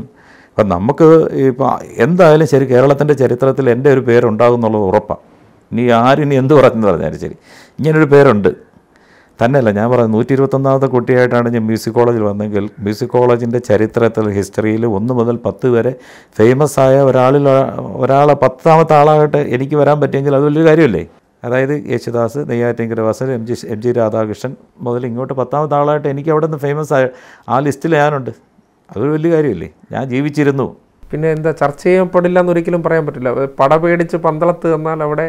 ഇപ്പം നമുക്ക് ഇപ്പം എന്തായാലും ശരി കേരളത്തിൻ്റെ ചരിത്രത്തിൽ എൻ്റെ ഒരു പേരുണ്ടാകുന്നുള്ളത് എന്നുള്ളത് ഉറപ്പാണ് ഇനി ആരിനി എന്ത് പറഞ്ഞെന്ന് പറഞ്ഞാലും ശരി ഇങ്ങനൊരു പേരുണ്ട് തന്നെയല്ല ഞാൻ പറയുന്നത് നൂറ്റി ഇരുപത്തൊന്നാമത്തെ കുട്ടിയായിട്ടാണ് ഞാൻ മ്യൂസിക് കോളേജിൽ വന്നെങ്കിൽ മ്യൂസിക് കോളേജിൻ്റെ ചരിത്രത്തിൽ ഹിസ്റ്ററിയിൽ ഒന്ന് മുതൽ പത്ത് വരെ ഫേമസ് ആയ ഒരാളിൽ ഒരാളെ പത്താമത്തെ ആളാകട്ടെ എനിക്ക് വരാൻ പറ്റിയെങ്കിൽ അത് വലിയൊരു കാര്യമല്ലേ അതായത് Yesudas Neyyattinkara Vasan M G M G Radhakrishnan മുതൽ ഇങ്ങോട്ട് പത്താമത്തെ ആളായിട്ട് എനിക്ക് അവിടെ നിന്ന് ഫേമസ് ആയ ആ ലിസ്റ്റിൽ ഞാനുണ്ട് അതൊരു വലിയ കാര്യമല്ലേ ഞാൻ ജീവിച്ചിരുന്നു പിന്നെ എന്താ ചർച്ച ചെയ്യപ്പെടില്ല ഒരിക്കലും പറയാൻ പറ്റില്ല പട പേടിച്ച് പന്തളത്ത് എന്നാൽ അവിടെ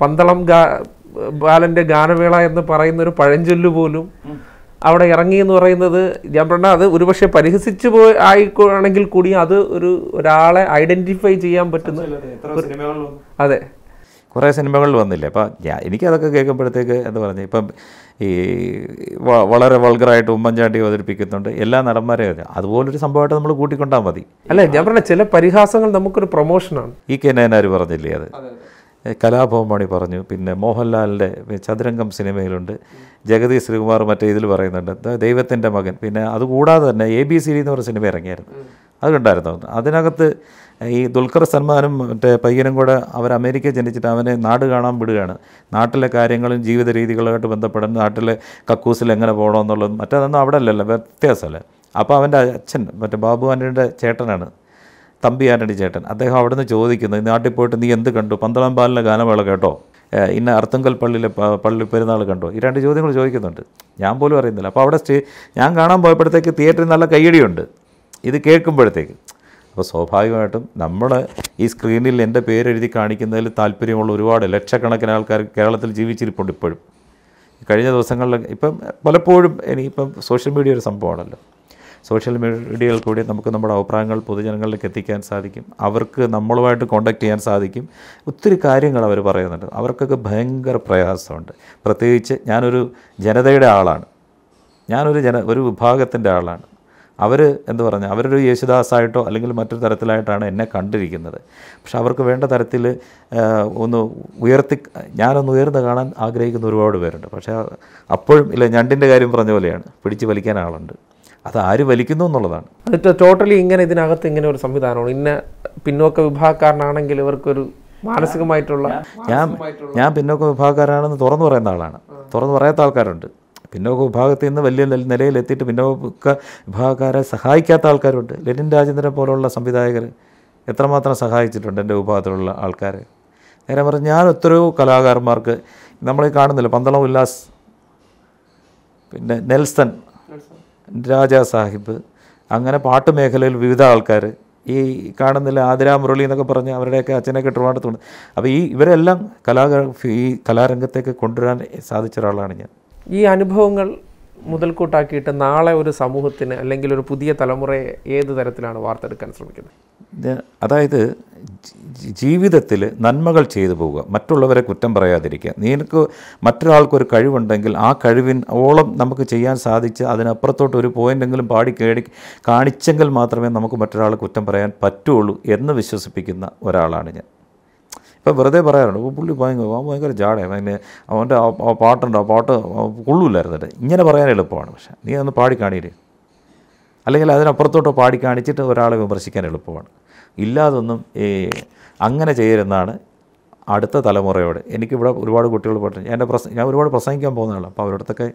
പന്തളം ഗാ ബാലൻ്റെ ഗാനമേള എന്ന് പറയുന്ന ഒരു പഴഞ്ചൊല്ല് പോലും അവിടെ ഇറങ്ങി എന്ന് പറയുന്നത് ഞാൻ പറഞ്ഞ അത് ഒരുപക്ഷെ പരിഹസിച്ചു പോയി ആയിക്കോണെങ്കിൽ കൂടി അത് ഒരു ഒരാളെ ഐഡന്റിഫൈ ചെയ്യാൻ പറ്റുന്ന അതെ കുറേ സിനിമകളിൽ വന്നില്ലേ അപ്പോൾ ഞാൻ എനിക്കതൊക്കെ കേൾക്കുമ്പോഴത്തേക്ക് എന്ന് പറഞ്ഞ് ഇപ്പം ഈ വളരെ വൾഗറായിട്ട് ഉമ്മൻചാണ്ടി അവതരിപ്പിക്കുന്നുണ്ട് എല്ലാ നടന്മാരെയും അതുപോലൊരു സംഭവമായിട്ട് നമ്മൾ കൂട്ടിക്കൊണ്ടാൽ മതി അല്ല ഞാൻ പറഞ്ഞ ചില പരിഹാസങ്ങൾ നമുക്കൊരു പ്രൊമോഷനാണ് ഈ കെ നയനാർ പറഞ്ഞില്ലേ അത് കലാഭവമാണി പറഞ്ഞു പിന്നെ മോഹൻലാലിൻ്റെ ചതുരംഗം സിനിമയിലുണ്ട് ജഗതി ശ്രീകുമാർ മറ്റേ ഇതിൽ പറയുന്നുണ്ട് ദൈവത്തിൻ്റെ മകൻ പിന്നെ അതുകൂടാതെ തന്നെ എ ബി സി എന്ന് പറഞ്ഞ സിനിമ ഇറങ്ങിയായിരുന്നു അത് കണ്ടായിരുന്നു അതിനകത്ത് ഈ ദുൽഖർ സൽമാനും മറ്റേ പയ്യനും കൂടെ അവർ അമേരിക്കയിൽ ജനിച്ചിട്ട് അവനെ നാട് കാണാൻ വിടുകയാണ് നാട്ടിലെ കാര്യങ്ങളും ജീവിത രീതികളുമായിട്ട് ബന്ധപ്പെടുന്ന നാട്ടിലെ കക്കൂസിൽ എങ്ങനെ പോകണമെന്നുള്ളതും മറ്റേതൊന്നും അവിടെ അല്ലല്ലോ വ്യത്യാസമല്ലേ അപ്പോൾ അവൻ്റെ അച്ഛൻ മറ്റേ ബാബു ആൻ്റണിയുടെ ചേട്ടനാണ് തമ്പി ആൻ്റണി ചേട്ടൻ അദ്ദേഹം നിന്ന് ചോദിക്കുന്നത് നാട്ടിൽ പോയിട്ട് നീ എന്ത് കണ്ടു പന്തളം പാലിലെ ഗാനമേള കേട്ടോ ഇന്ന അർത്തുങ്കൽ പള്ളിയിലെ പള്ളി പെരുന്നാൾ കണ്ടോ ഈ രണ്ട് ചോദ്യങ്ങൾ ചോദിക്കുന്നുണ്ട് ഞാൻ പോലും അറിയുന്നില്ല അപ്പോൾ അവിടെ സ്റ്റേ ഞാൻ കാണാൻ പോയപ്പോഴത്തേക്ക് തിയേറ്ററിൽ നല്ല കയ്യടിയുണ്ട് ഇത് കേൾക്കുമ്പോഴത്തേക്ക് അപ്പോൾ സ്വാഭാവികമായിട്ടും നമ്മൾ ഈ സ്ക്രീനിൽ എൻ്റെ പേരെഴുതി കാണിക്കുന്നതിൽ താല്പര്യമുള്ള ഒരുപാട് ലക്ഷക്കണക്കിന് ആൾക്കാർ കേരളത്തിൽ ജീവിച്ചിരിപ്പുണ്ട് ഇപ്പോഴും കഴിഞ്ഞ ദിവസങ്ങളിൽ ഇപ്പം പലപ്പോഴും ഇനിയിപ്പം സോഷ്യൽ മീഡിയ ഒരു സംഭവമാണല്ലോ സോഷ്യൽ മീഡിയയിൽ കൂടി നമുക്ക് നമ്മുടെ അഭിപ്രായങ്ങൾ പൊതുജനങ്ങളിലേക്ക് എത്തിക്കാൻ സാധിക്കും അവർക്ക് നമ്മളുമായിട്ട് കോണ്ടാക്ട് ചെയ്യാൻ സാധിക്കും ഒത്തിരി കാര്യങ്ങൾ അവർ പറയുന്നുണ്ട് അവർക്കൊക്കെ ഭയങ്കര പ്രയാസമുണ്ട് പ്രത്യേകിച്ച് ഞാനൊരു ജനതയുടെ ആളാണ് ഞാനൊരു ജന ഒരു വിഭാഗത്തിൻ്റെ ആളാണ് അവർ എന്ന് പറഞ്ഞാൽ അവരൊരു യേശുദാസായിട്ടോ അല്ലെങ്കിൽ മറ്റൊരു തരത്തിലായിട്ടാണ് എന്നെ കണ്ടിരിക്കുന്നത് പക്ഷെ അവർക്ക് വേണ്ട തരത്തിൽ ഒന്ന് ഉയർത്തി ഞാനൊന്ന് ഉയർന്ന് കാണാൻ ആഗ്രഹിക്കുന്ന ഒരുപാട് പേരുണ്ട് പക്ഷേ അപ്പോഴും ഇല്ല ഞണ്ടിൻ്റെ കാര്യം പറഞ്ഞ പോലെയാണ് പിടിച്ച് വലിക്കാൻ ആളുണ്ട് അത് ആര് വലിക്കുന്നു എന്നുള്ളതാണ് അത് ടോട്ടലി ഇങ്ങനെ ഇതിനകത്ത് ഇങ്ങനെ ഒരു സംവിധാനമാണ് ഇന്ന പിന്നോക്ക വിഭാഗക്കാരനാണെങ്കിൽ ഇവർക്കൊരു മാനസികമായിട്ടുള്ള ഞാൻ ഞാൻ പിന്നോക്ക വിഭാഗക്കാരാണെന്ന് തുറന്നു പറയുന്ന ആളാണ് തുറന്നു പറയാത്ത ആൾക്കാരുണ്ട് പിന്നോക്ക വിഭാഗത്തിൽ നിന്ന് വലിയ നിലയിലെത്തിയിട്ട് പിന്നോക്ക വിഭാഗക്കാരെ സഹായിക്കാത്ത ആൾക്കാരുണ്ട് ലെനിൻ രാജേന്ദ്രനെ പോലുള്ള സംവിധായകർ എത്രമാത്രം സഹായിച്ചിട്ടുണ്ട് എൻ്റെ വിഭാഗത്തിലുള്ള ആൾക്കാർ നേരെ പറഞ്ഞ് ഞാൻ എത്രയോ കലാകാരന്മാർക്ക് നമ്മൾ കാണുന്നില്ല പന്തളം ഉല്ലാസ് പിന്നെ നെൽസൺ രാജാ സാഹിബ് അങ്ങനെ പാട്ട് മേഖലയിൽ വിവിധ ആൾക്കാർ ഈ കാണുന്നില്ല ആതിരാ മുരളി എന്നൊക്കെ പറഞ്ഞ് അവരുടെയൊക്കെ അച്ഛനൊക്കെ ട്രിവാണ്ടത്തുണ്ട് അപ്പോൾ ഈ ഇവരെല്ലാം കലാ ഈ കലാരംഗത്തേക്ക് കൊണ്ടുവരാൻ സാധിച്ച ഒരാളാണ് ഞാൻ ഈ അനുഭവങ്ങൾ മുതൽക്കൂട്ടാക്കിയിട്ട് നാളെ ഒരു സമൂഹത്തിന് അല്ലെങ്കിൽ ഒരു പുതിയ തലമുറയെ ഏത് തരത്തിലാണ് വാർത്തെടുക്കാൻ ശ്രമിക്കുന്നത് അതായത് ജീവിതത്തിൽ നന്മകൾ ചെയ്തു പോവുക മറ്റുള്ളവരെ കുറ്റം പറയാതിരിക്കുക നിനക്ക് മറ്റൊരാൾക്കൊരു കഴിവുണ്ടെങ്കിൽ ആ കഴിവിൻ ഓളം നമുക്ക് ചെയ്യാൻ സാധിച്ച് അതിനപ്പുറത്തോട്ട് ഒരു പോയിൻ്റെങ്കിലും പാടി കേടി കാണിച്ചെങ്കിൽ മാത്രമേ നമുക്ക് മറ്റൊരാൾ കുറ്റം പറയാൻ പറ്റുള്ളൂ എന്ന് വിശ്വസിപ്പിക്കുന്ന ഒരാളാണ് ഞാൻ ഇപ്പം വെറുതെ പറയാറുണ്ട് പുള്ളി ഭയങ്കര ഭയങ്കര ജാടയാണ് അതിൻ്റെ അവൻ്റെ ആ പാട്ടുണ്ട് ആ പാട്ട് കൊള്ളൂല്ലായിരുന്നിട്ട് ഇങ്ങനെ പറയാൻ എളുപ്പമാണ് പക്ഷേ നീ ഒന്ന് പാടി കാണിയില്ലേ അല്ലെങ്കിൽ അതിനപ്പുറത്തോട്ടോ പാടി കാണിച്ചിട്ട് ഒരാളെ വിമർശിക്കാൻ എളുപ്പമാണ് ഇല്ലാതൊന്നും ഈ അങ്ങനെ ചെയ്യരുതെന്നാണ് അടുത്ത തലമുറയോട് എനിക്കിവിടെ ഒരുപാട് കുട്ടികൾ പഠിച്ചു എൻ്റെ പ്രസ ഞാൻ ഒരുപാട് പ്രസംഗിക്കാൻ പോകുന്നതാണ് അപ്പോൾ അവരോടത്തൊക്കെ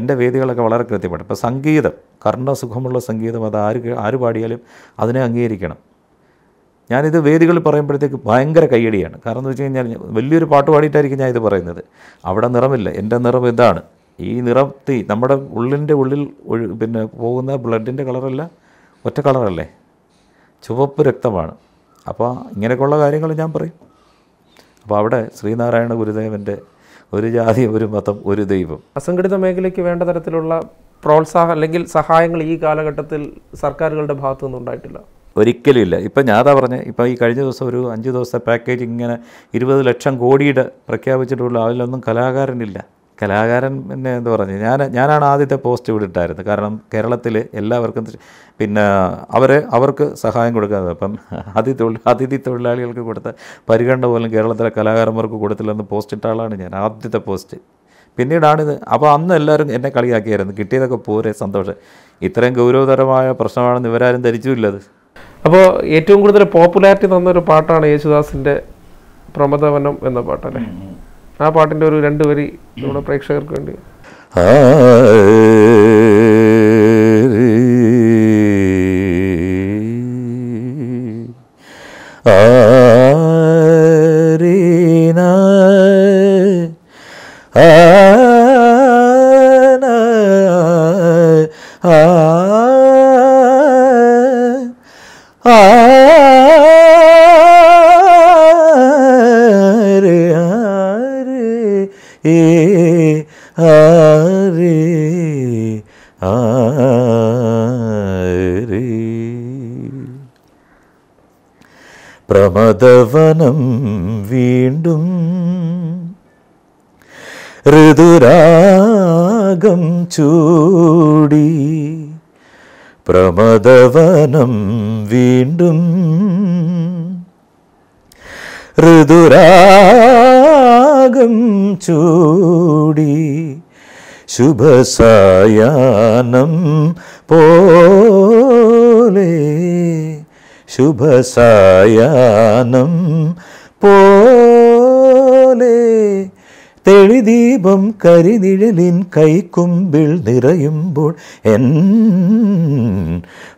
എൻ്റെ വേദികളൊക്കെ വളരെ കൃത്യപ്പെട്ടു ഇപ്പോൾ സംഗീതം കർണസുഖമുള്ള സംഗീതം അത് ആര് ആര് പാടിയാലും അതിനെ അംഗീകരിക്കണം ഞാനിത് വേദികളിൽ പറയുമ്പോഴത്തേക്ക് ഭയങ്കര കയ്യടിയാണ് കാരണം എന്ന് വെച്ച് കഴിഞ്ഞാൽ വലിയൊരു പാട്ട് പാടിയിട്ടായിരിക്കും ഞാൻ ഇത് പറയുന്നത് അവിടെ നിറമില്ല എൻ്റെ നിറം ഇതാണ് ഈ നിറത്തി നമ്മുടെ ഉള്ളിൻ്റെ ഉള്ളിൽ പിന്നെ പോകുന്ന ബ്ലഡിൻ്റെ കളറല്ല ഒറ്റ കളറല്ലേ ചുവപ്പ് രക്തമാണ് അപ്പോൾ ഇങ്ങനെയൊക്കെയുള്ള കാര്യങ്ങൾ ഞാൻ പറയും അപ്പോൾ അവിടെ ശ്രീനാരായണ ഗുരുദേവൻ്റെ ഒരു ജാതി ഒരു മതം ഒരു ദൈവം അസംഘടിത മേഖലയ്ക്ക് വേണ്ട തരത്തിലുള്ള പ്രോത്സാഹം അല്ലെങ്കിൽ സഹായങ്ങൾ ഈ കാലഘട്ടത്തിൽ സർക്കാരുകളുടെ ഭാഗത്തുനിന്ന് ഉണ്ടായിട്ടില്ല ഒരിക്കലും ഇല്ല ഇപ്പം ഞാൻ അതാ പറഞ്ഞത് ഇപ്പം ഈ കഴിഞ്ഞ ദിവസം ഒരു അഞ്ച് ദിവസത്തെ പാക്കേജ് ഇങ്ങനെ ഇരുപത് ലക്ഷം കോടിയുടെ പ്രഖ്യാപിച്ചിട്ടുള്ള അതിലൊന്നും കലാകാരനില്ല കലാകാരൻ പിന്നെ എന്ത് പറഞ്ഞു ഞാൻ ഞാനാണ് ആദ്യത്തെ പോസ്റ്റ് ഇവിടെ ഇട്ടായിരുന്നത് കാരണം കേരളത്തിൽ എല്ലാവർക്കും പിന്നെ അവരെ അവർക്ക് സഹായം കൊടുക്കാതെ അപ്പം അതിഥി തൊഴിൽ അതിഥി തൊഴിലാളികൾക്ക് കൊടുത്ത പരിഗണന പോലും കേരളത്തിലെ കലാകാരന്മാർക്ക് കൊടുത്തില്ലെന്ന് പോസ്റ്റ് ഇട്ട ആളാണ് ഞാൻ ആദ്യത്തെ പോസ്റ്റ് പിന്നീടാണിത് അപ്പോൾ അന്ന് എല്ലാവരും എന്നെ കളിയാക്കിയായിരുന്നു കിട്ടിയതൊക്കെ പോരെ സന്തോഷം ഇത്രയും ഗൗരവതരമായ പ്രശ്നമാണെന്ന് ഇവരാരും ധരിച്ചുമില്ലത് അപ്പോൾ ഏറ്റവും കൂടുതൽ പോപ്പുലാരിറ്റി തന്ന ഒരു പാട്ടാണ് യേശുദാസിൻ്റെ പ്രമദവനം എന്ന പാട്ടല്ലേ ആ പാട്ടിൻ്റെ ഒരു രണ്ട് വരി നമ്മുടെ പ്രേക്ഷകർക്ക് വേണ്ടി കഥവനം വീണ്ടും ഋതുരാഗം ചൂടി ശുഭസായാനം പോലെ ശുഭസായാനം പോ തെളിദീപം കരിനിഴലിൻ കൈക്കുമ്പിൽ നിറയുമ്പോൾ എൻ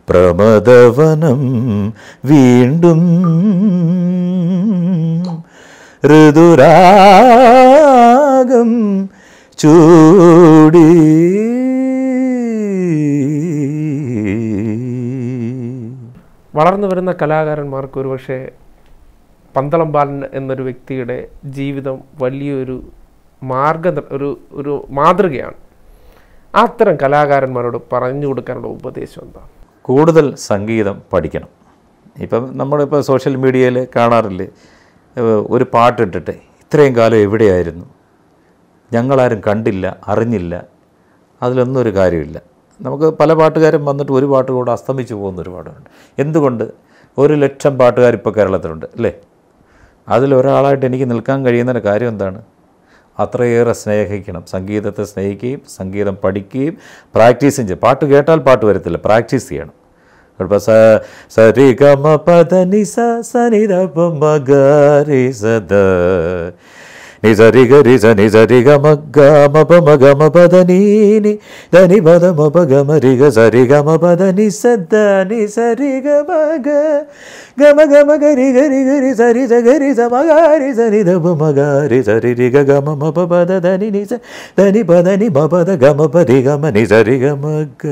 പ്രമദവനം വീണ്ടും ഋതുരാഗം ചൂടി വളർന്നു വരുന്ന കലാകാരന്മാർക്ക് ഒരുപക്ഷെ പന്തളം ബാലൻ എന്നൊരു വ്യക്തിയുടെ ജീവിതം വലിയൊരു മാർഗ ഒരു ഒരു മാതൃകയാണ് അത്തരം കലാകാരന്മാരോട് പറഞ്ഞു കൊടുക്കാനുള്ള ഉപദേശം എന്താ കൂടുതൽ സംഗീതം പഠിക്കണം ഇപ്പം നമ്മളിപ്പോൾ സോഷ്യൽ മീഡിയയിൽ കാണാറില്ലേ ഒരു പാട്ടിട്ടിട്ട് ഇത്രയും കാലം എവിടെയായിരുന്നു ഞങ്ങളാരും കണ്ടില്ല അറിഞ്ഞില്ല അതിലൊന്നും ഒരു കാര്യമില്ല നമുക്ക് പല പാട്ടുകാരും വന്നിട്ട് ഒരു പാട്ട് കൂടെ അസ്തമിച്ചു പോകുന്ന ഒരുപാടുണ്ട് എന്തുകൊണ്ട് ഒരു ലക്ഷം പാട്ടുകാരിപ്പോൾ കേരളത്തിലുണ്ട് അല്ലേ അതിലൊരാളായിട്ട് എനിക്ക് നിൽക്കാൻ കഴിയുന്നതിൻ്റെ കാര്യം എന്താണ് അത്രയേറെ സ്നേഹിക്കണം സംഗീതത്തെ സ്നേഹിക്കുകയും സംഗീതം പഠിക്കുകയും പ്രാക്ടീസും ചെയ്യും പാട്ട് കേട്ടാൽ പാട്ട് വരത്തില്ല പ്രാക്ടീസ് ചെയ്യണം ഇപ്പം സ സരി ഗമ പദ നിസ സനി ഗ രി സദ నిజరిగ రిజ నిజరిగ మగ్గ మప మగమ పద నీని దని పద మప గమ రిగ సరి గమ పద నిసద్ద నిసరిగ మగ గమ గమ గరి గరి గరి సరి స గరి స మగారి సరి దబ మగారి సరి రిగ గమ మప పద దని నిస దని పద ని మపద గమ పది గమ నిజరిగ മക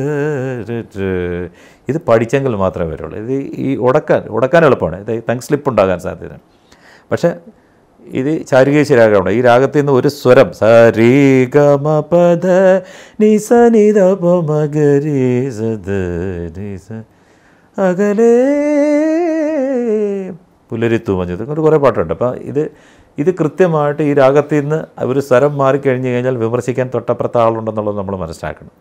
ഇത് പഠിച്ചെങ്കിൽ മാത്രമേ വരുള്ളൂ ഇത് ഈ ഉടക്കാൻ ഉടക്കാൻ എളുപ്പമാണ് ഇത് തങ് സ്ലിപ്പ് ഉണ്ടാകാൻ സാധ്യത പക്ഷേ ഇത് ചാരുകേശി രാഗമാണ് ഈ രാഗത്തിൽ നിന്ന് ഒരു സ്വരം സ രീ ഗമ പദ നി സ നി ദ അകലേ പുലരിത്തു മഞ്ഞത് അങ്ങനെ കുറേ പാട്ടുണ്ട് അപ്പോൾ ഇത് ഇത് കൃത്യമായിട്ട് ഈ രാഗത്തിൽ നിന്ന് ഒരു സ്വരം മാറിക്കഴിഞ്ഞ് കഴിഞ്ഞാൽ വിമർശിക്കാൻ തൊട്ടപ്പുറത്ത ആളുണ്ടെന്നുള്ളത് നമ്മൾ മനസ്സിലാക്കണം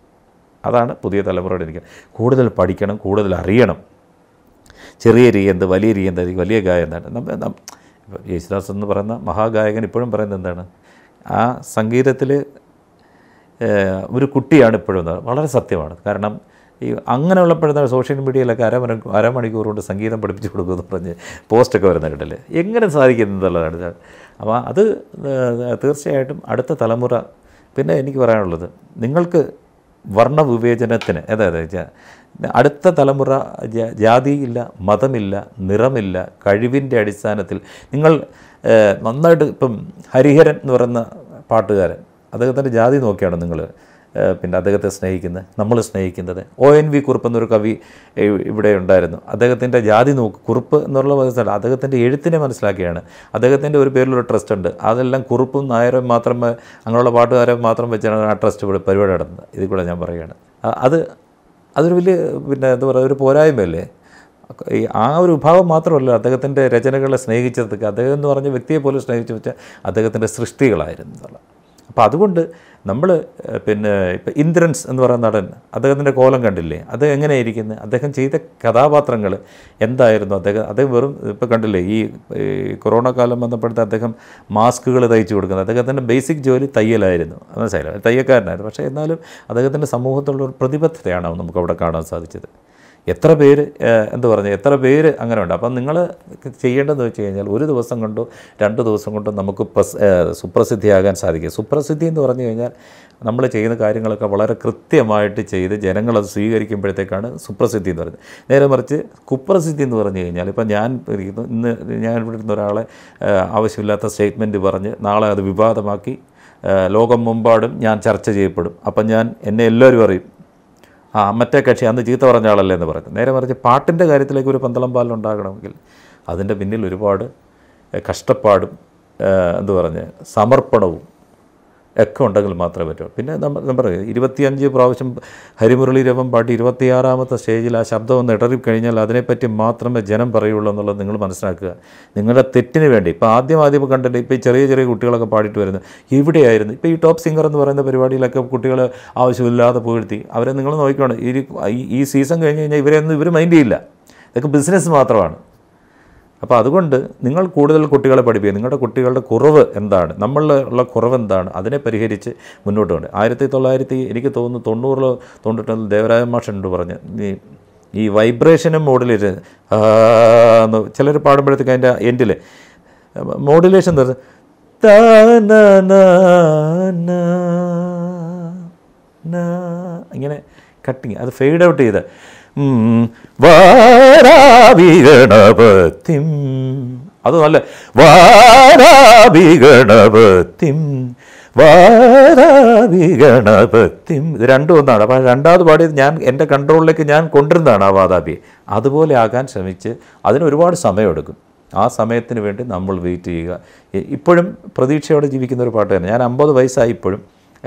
അതാണ് പുതിയ തലമുറയുടെ എനിക്ക് കൂടുതൽ പഠിക്കണം കൂടുതൽ അറിയണം ചെറിയ രീ എന്ത് വലിയ രീ എന്തായിരിക്കും വലിയ ഗായ എന്താണ് യേശുദാസ് എന്ന് പറയുന്ന മഹാഗായകൻ ഇപ്പോഴും പറയുന്നത് എന്താണ് ആ സംഗീതത്തിൽ ഒരു കുട്ടിയാണ് ഇപ്പോഴും വളരെ സത്യമാണ് കാരണം ഈ അങ്ങനെ ഉള്ളപ്പോഴത്തെ സോഷ്യൽ മീഡിയയിലൊക്കെ അരമണി അരമണിക്കൂർ കൊണ്ട് സംഗീതം പഠിപ്പിച്ചു കൊടുക്കുമെന്ന് പറഞ്ഞ് പോസ്റ്റൊക്കെ വരുന്ന കിട്ടല്ലേ എങ്ങനെ സാധിക്കുന്നുള്ളതാണ് അപ്പോൾ അത് തീർച്ചയായിട്ടും അടുത്ത തലമുറ പിന്നെ എനിക്ക് പറയാനുള്ളത് നിങ്ങൾക്ക് വർണ്ണ വിവേചനത്തിന് അതായത് അടുത്ത തലമുറ ജാതിയില്ല മതമില്ല നിറമില്ല കഴിവിൻ്റെ അടിസ്ഥാനത്തിൽ നിങ്ങൾ നന്നായിട്ട് ഇപ്പം ഹരിഹരൻ എന്ന് പറയുന്ന പാട്ടുകാരൻ അദ്ദേഹത്തിൻ്റെ ജാതി നോക്കിയാണ് നിങ്ങൾ പിന്നെ അദ്ദേഹത്തെ സ്നേഹിക്കുന്നത് നമ്മൾ സ്നേഹിക്കുന്നത് ഒ എൻ വി കുറുപ്പ് എന്നൊരു കവി ഇവിടെ ഉണ്ടായിരുന്നു അദ്ദേഹത്തിൻ്റെ ജാതി നോക്ക് കുറുപ്പ് എന്നുള്ള മനസ്സിലാണ് അദ്ദേഹത്തിൻ്റെ എഴുത്തിനെ മനസ്സിലാക്കിയാണ് അദ്ദേഹത്തിൻ്റെ ഒരു പേരിലൊരു ട്രസ്റ്റ് ഉണ്ട് അതെല്ലാം കുറുപ്പും നായരും മാത്രമേ അങ്ങനെയുള്ള പാട്ടുകാരെ മാത്രം വെച്ചാണ് ആ ട്രസ്റ്റ് പരിപാടി നടത്തുന്നത് ഇതിൽ കൂടെ ഞാൻ പറയുകയാണ് അത് അതൊരു വലിയ പിന്നെ എന്താ പറയുക ഒരു പോരായ്മയല്ലേ ഈ ആ ഒരു വിഭാഗം മാത്രമല്ല അദ്ദേഹത്തിൻ്റെ രചനകളെ സ്നേഹിച്ചതൊക്കെ അദ്ദേഹം എന്ന് പറഞ്ഞ വ്യക്തിയെ പോലും സ്നേഹിച്ചു വെച്ചാൽ അദ്ദേഹത്തിൻ്റെ സൃഷ്ടികളായിരുന്നു എന്നുള്ളത് അപ്പോൾ അതുകൊണ്ട് നമ്മൾ പിന്നെ ഇപ്പം ഇന്ദ്രൻസ് എന്ന് പറയുന്ന നടൻ അദ്ദേഹത്തിൻ്റെ കോലം കണ്ടില്ലേ അത് എങ്ങനെയായിരിക്കുന്നത് അദ്ദേഹം ചെയ്ത കഥാപാത്രങ്ങൾ എന്തായിരുന്നു അദ്ദേഹം അദ്ദേഹം വെറും ഇപ്പോൾ കണ്ടില്ലേ ഈ കൊറോണ കാലം വന്നപ്പോഴത്തെ അദ്ദേഹം മാസ്കുകൾ തയ്ച്ചു കൊടുക്കുന്നത് അദ്ദേഹത്തിൻ്റെ ബേസിക് ജോലി തയ്യലായിരുന്നു മനസ്സിലായില്ല തയ്യക്കാരനായിരുന്നു പക്ഷേ എന്നാലും അദ്ദേഹത്തിൻ്റെ സമൂഹത്തിലുള്ള ഒരു പ്രതിബദ്ധതയാണ് നമുക്ക് അവിടെ കാണാൻ സാധിച്ചത് എത്ര പേര് എന്ത് പറഞ്ഞു എത്ര പേര് അങ്ങനെ ഉണ്ട് അപ്പം നിങ്ങൾ ചെയ്യേണ്ടതെന്ന് വെച്ച് കഴിഞ്ഞാൽ ഒരു ദിവസം കൊണ്ടോ രണ്ട് ദിവസം കൊണ്ടോ നമുക്ക് പ്രസ് സുപ്രസിദ്ധിയാകാൻ സാധിക്കും സുപ്രസിദ്ധി എന്ന് പറഞ്ഞു കഴിഞ്ഞാൽ നമ്മൾ ചെയ്യുന്ന കാര്യങ്ങളൊക്കെ വളരെ കൃത്യമായിട്ട് ചെയ്ത് ജനങ്ങളത് സ്വീകരിക്കുമ്പോഴത്തേക്കാണ് സുപ്രസിദ്ധി എന്ന് പറയുന്നത് നേരെ മറിച്ച് കുപ്രസിദ്ധി എന്ന് പറഞ്ഞു കഴിഞ്ഞാൽ ഇപ്പം ഞാൻ ഇരിക്കുന്നു ഇന്ന് ഞാൻ ഇവിടെ ഇരുന്ന ഒരാളെ ആവശ്യമില്ലാത്ത സ്റ്റേറ്റ്മെൻറ്റ് പറഞ്ഞ് നാളെ അത് വിവാദമാക്കി ലോകം മുമ്പാടും ഞാൻ ചർച്ച ചെയ്യപ്പെടും അപ്പം ഞാൻ എന്നെ എല്ലാവരും അറിയും ആ മറ്റേ കക്ഷി അന്ന് ചീത്ത പറഞ്ഞ ആളല്ലേ എന്ന് പറഞ്ഞു നേരെ മറിച്ച് പാട്ടിൻ്റെ കാര്യത്തിലേക്ക് ഒരു പന്തളം പാലം ഉണ്ടാകണമെങ്കിൽ അതിൻ്റെ പിന്നിൽ ഒരുപാട് കഷ്ടപ്പാടും എന്തു പറഞ്ഞ് സമർപ്പണവും ഒക്കെ ഉണ്ടെങ്കിൽ മാത്രമേ പറ്റൂ പിന്നെ നമ്മൾ പറയും ഇരുപത്തിയഞ്ച് പ്രാവശ്യം ഹരിമുരളി രവം പാട്ട് ഇരുപത്തിയാറാമത്തെ സ്റ്റേജിൽ ആ ശബ്ദം ഒന്ന് ഇടറിക്കഴിഞ്ഞാൽ അതിനെപ്പറ്റി മാത്രമേ ജനം പറയുള്ളൂ എന്നുള്ളത് നിങ്ങൾ മനസ്സിലാക്കുക നിങ്ങളുടെ തെറ്റിന് വേണ്ടി ഇപ്പോൾ ആദ്യം ആദ്യം കണ്ടിട്ട് ഇപ്പോൾ ഈ ചെറിയ ചെറിയ കുട്ടികളൊക്കെ പാടിയിട്ട് വരുന്നത് ഇവിടെയായിരുന്നു ഇപ്പോൾ ഈ ടോപ്പ് സിംഗർ എന്ന് പറയുന്ന പരിപാടിയിലൊക്കെ കുട്ടികൾ ആവശ്യമില്ലാതെ പുകഴ്ത്തി അവരെ നിങ്ങൾ നോക്കിക്കോണം ഈ ഈ സീസൺ കഴിഞ്ഞ് കഴിഞ്ഞാൽ ഇവരെയൊന്നും ഇവർ മൈൻഡ് ചെയ്യില്ല ഇതൊക്കെ ബിസിനസ് മാത്രമാണ് അപ്പോൾ അതുകൊണ്ട് നിങ്ങൾ കൂടുതൽ കുട്ടികളെ പഠിപ്പിക്കുക നിങ്ങളുടെ കുട്ടികളുടെ കുറവ് എന്താണ് നമ്മളിലുള്ള കുറവ് എന്താണ് അതിനെ പരിഹരിച്ച് മുന്നോട്ട് കൊണ്ട് ആയിരത്തി തൊള്ളായിരത്തി എനിക്ക് തോന്നുന്നു തൊണ്ണൂറിലോ തൊണ്ണൂറ്റിൽ ദേവരാജ മാഷുണ്ട് പറഞ്ഞ് ഈ ഈ വൈബ്രേഷനും മോഡുലേഷൻ ചിലർ പാടുമ്പോഴത്തേക്ക് അതിൻ്റെ എൻഡിൽ മോഡുലേഷൻ തരുന്നത് ഇങ്ങനെ കട്ടിങ് അത് ഫെയ്ഡ് ഔട്ട് ചെയ്ത് വാരാ വാരാവിഗണപത്തിം അത് നല്ല വാരാവിഗണപത്തിം വാരാവിഗണപത്തിം ഇത് രണ്ടും ഒന്നാണ് അപ്പം രണ്ടാമത് പാടിയത് ഞാൻ എൻ്റെ കൺട്രോളിലേക്ക് ഞാൻ കൊണ്ടിരുന്നതാണ് ആ വാതാപി അതുപോലെ ആകാൻ ശ്രമിച്ച് അതിന് ഒരുപാട് സമയമെടുക്കും ആ സമയത്തിന് വേണ്ടി നമ്മൾ വെയിറ്റ് ചെയ്യുക ഇപ്പോഴും പ്രതീക്ഷയോടെ ജീവിക്കുന്ന ഒരു പാട്ട് തന്നെ ഞാൻ അമ്പത് വയസ്സായി ഇപ്പോഴും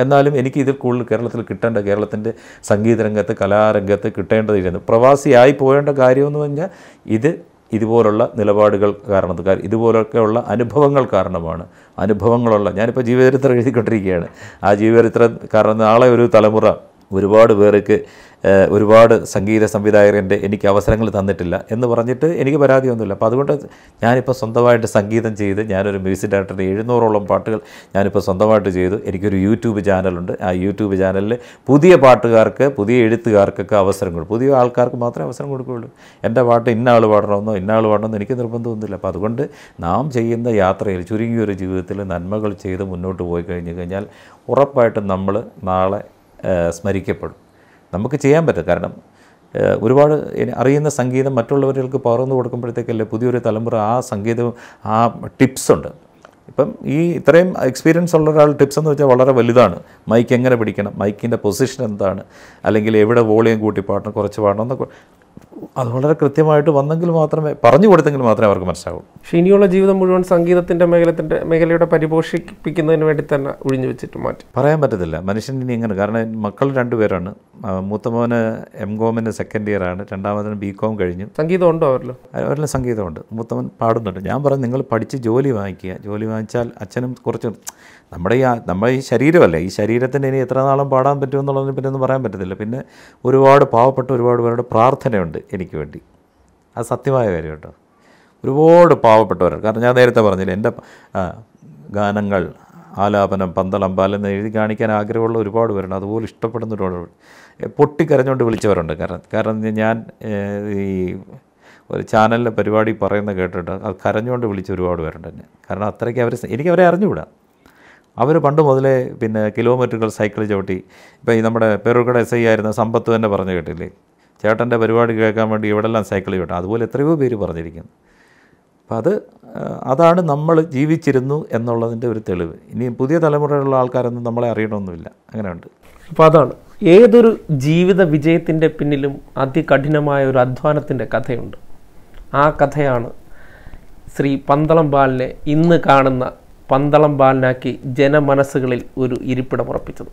എന്നാലും എനിക്ക് ഇതിൽ കൂടുതൽ കേരളത്തിൽ കിട്ടേണ്ട കേരളത്തിൻ്റെ സംഗീതരംഗത്ത് കലാരംഗത്ത് കിട്ടേണ്ടതിരുന്നു പ്രവാസിയായി പോകേണ്ട കാര്യമെന്ന് പറഞ്ഞാൽ ഇത് ഇതുപോലുള്ള നിലപാടുകൾ കാരണക്കാർ ഇതുപോലൊക്കെയുള്ള അനുഭവങ്ങൾ കാരണമാണ് അനുഭവങ്ങളുള്ള ഞാനിപ്പോൾ ജീവചരിത്രം എഴുതിക്കൊണ്ടിരിക്കുകയാണ് ആ ജീവചരിത്രം കാരണം നാളെ ഒരു തലമുറ ഒരുപാട് പേർക്ക് ഒരുപാട് സംഗീത സംവിധായകരെ എനിക്ക് അവസരങ്ങൾ തന്നിട്ടില്ല എന്ന് പറഞ്ഞിട്ട് എനിക്ക് പരാതിയൊന്നുമില്ല അപ്പോൾ അതുകൊണ്ട് ഞാനിപ്പോൾ സ്വന്തമായിട്ട് സംഗീതം ചെയ്ത് ഞാനൊരു മ്യൂസിക് ഡയറക്ടറിൻ്റെ എഴുന്നൂറോളം പാട്ടുകൾ ഞാനിപ്പോൾ സ്വന്തമായിട്ട് ചെയ്തു എനിക്കൊരു യൂട്യൂബ് ചാനലുണ്ട് ആ യൂട്യൂബ് ചാനലിൽ പുതിയ പാട്ടുകാർക്ക് പുതിയ എഴുത്തുകാർക്കൊക്കെ അവസരം കൊടുക്കും പുതിയ ആൾക്കാർക്ക് മാത്രമേ അവസരം കൊടുക്കുകയുള്ളൂ എൻ്റെ പാട്ട് ഇന്ന ആൾ പാടണമെന്നോ ഇന്ന ആൾ പാടണമെന്നോ എനിക്ക് നിർബന്ധമൊന്നുമില്ല അപ്പോൾ അതുകൊണ്ട് നാം ചെയ്യുന്ന യാത്രയിൽ ചുരുങ്ങിയൊരു ജീവിതത്തിൽ നന്മകൾ ചെയ്ത് മുന്നോട്ട് പോയി കഴിഞ്ഞു കഴിഞ്ഞാൽ ഉറപ്പായിട്ടും നമ്മൾ നാളെ സ്മരിക്കപ്പെടും നമുക്ക് ചെയ്യാൻ പറ്റും കാരണം ഒരുപാട് അറിയുന്ന സംഗീതം മറ്റുള്ളവർക്ക് പകർന്നു കൊടുക്കുമ്പോഴത്തേക്കല്ലേ പുതിയൊരു തലമുറ ആ സംഗീതം ആ ടിപ്സുണ്ട് ഇപ്പം ഈ ഇത്രയും എക്സ്പീരിയൻസ് ഉള്ള ഒരാൾ ടിപ്സ് എന്ന് വെച്ചാൽ വളരെ വലുതാണ് മൈക്ക് എങ്ങനെ പിടിക്കണം മൈക്കിൻ്റെ പൊസിഷൻ എന്താണ് അല്ലെങ്കിൽ എവിടെ വോളിയം കൂട്ടി പാടണം കുറച്ച് പാടണം എന്നൊക്കെ അത് വളരെ കൃത്യമായിട്ട് വന്നെങ്കിൽ മാത്രമേ പറഞ്ഞു കൊടുത്തെങ്കിൽ മാത്രമേ അവർക്ക് മനസ്സിലാവുള്ളൂ പക്ഷേ ഇനിയുള്ള ജീവിതം മുഴുവൻ സംഗീതത്തിൻ്റെ മേഖലത്തിൻ്റെ മേഖലയുടെ പരിപോഷിപ്പിക്കുന്നതിന് വേണ്ടി തന്നെ ഒഴിഞ്ഞു വെച്ചിട്ട് മാറ്റി പറയാൻ പറ്റത്തില്ല മനുഷ്യൻ ഇനി ഇങ്ങനെ കാരണം മക്കൾ രണ്ടുപേരാണ് മൂത്തമോന് എം കോമിൻ്റെ സെക്കൻഡ് ഇയർ ആണ് രണ്ടാമതിന് ബി കോം കഴിഞ്ഞു സംഗീതം ഉണ്ടോ അവരിൽ അവരിൽ സംഗീതമുണ്ട് മൂത്തമൻ പാടുന്നുണ്ട് ഞാൻ പറഞ്ഞു നിങ്ങൾ പഠിച്ച് ജോലി വാങ്ങിക്കുക ജോലി വാങ്ങിച്ചാൽ അച്ഛനും കുറച്ച് നമ്മുടെ ഈ നമ്മുടെ ഈ ശരീരമല്ലേ ഈ ശരീരത്തിന് ഇനി എത്ര നാളും പാടാൻ പറ്റുമെന്നുള്ളതിനെ പറ്റി ഒന്നും പറയാൻ പറ്റത്തില്ല പിന്നെ ഒരുപാട് പാവപ്പെട്ട ഒരുപാട് പേരുടെ പ്രാർത്ഥനയുണ്ട് എനിക്ക് വേണ്ടി അത് സത്യമായ കാര്യം കേട്ടോ ഒരുപാട് പാവപ്പെട്ടവർ കാരണം ഞാൻ നേരത്തെ പറഞ്ഞില്ല എൻ്റെ ഗാനങ്ങൾ ആലാപനം പന്തളം പാലെന്ന് എഴുതി കാണിക്കാൻ ആഗ്രഹമുള്ള ഒരുപാട് പേരുണ്ട് അതുപോലെ ഇഷ്ടപ്പെടുന്ന ഒരുപാട് പൊട്ടിക്കരഞ്ഞുകൊണ്ട് വിളിച്ചവരുണ്ട് കാരണം കാരണം ഞാൻ ഈ ഒരു ചാനലിലെ പരിപാടി പറയുന്ന കേട്ടിട്ട് അത് കരഞ്ഞുകൊണ്ട് വിളിച്ച ഒരുപാട് പേരുണ്ട് എന്നെ കാരണം അത്രയ്ക്ക് അവർ എനിക്ക് അറിഞ്ഞുകൂടാ അവർ പണ്ട് മുതലേ പിന്നെ കിലോമീറ്ററുകൾ സൈക്കിൾ ചവിട്ടി ഇപ്പോൾ ഈ നമ്മുടെ പെറുകട എസ് ഐ ആയിരുന്ന സമ്പത്ത് തന്നെ പറഞ്ഞു കേട്ടില്ലേ ചേട്ടൻ്റെ പരിപാടി കേൾക്കാൻ വേണ്ടി ഇവിടെല്ലാം സൈക്കിൾ ചവിട്ടാം അതുപോലെ എത്രയോ പേര് പറഞ്ഞിരിക്കുന്നു അപ്പം അത് അതാണ് നമ്മൾ ജീവിച്ചിരുന്നു എന്നുള്ളതിൻ്റെ ഒരു തെളിവ് ഇനി പുതിയ തലമുറയിലുള്ള ആൾക്കാരൊന്നും നമ്മളെ അറിയണമൊന്നുമില്ല അങ്ങനെയുണ്ട് അപ്പോൾ അതാണ് ഏതൊരു ജീവിത വിജയത്തിൻ്റെ പിന്നിലും അതികഠിനമായ ഒരു അധ്വാനത്തിൻ്റെ കഥയുണ്ട് ആ കഥയാണ് ശ്രീ പന്തളം ബാലിനെ ഇന്ന് കാണുന്ന പന്തളം ബാലിനാക്കി ജനമനസ്സുകളിൽ ഒരു ഇരിപ്പിടം ഉറപ്പിച്ചത്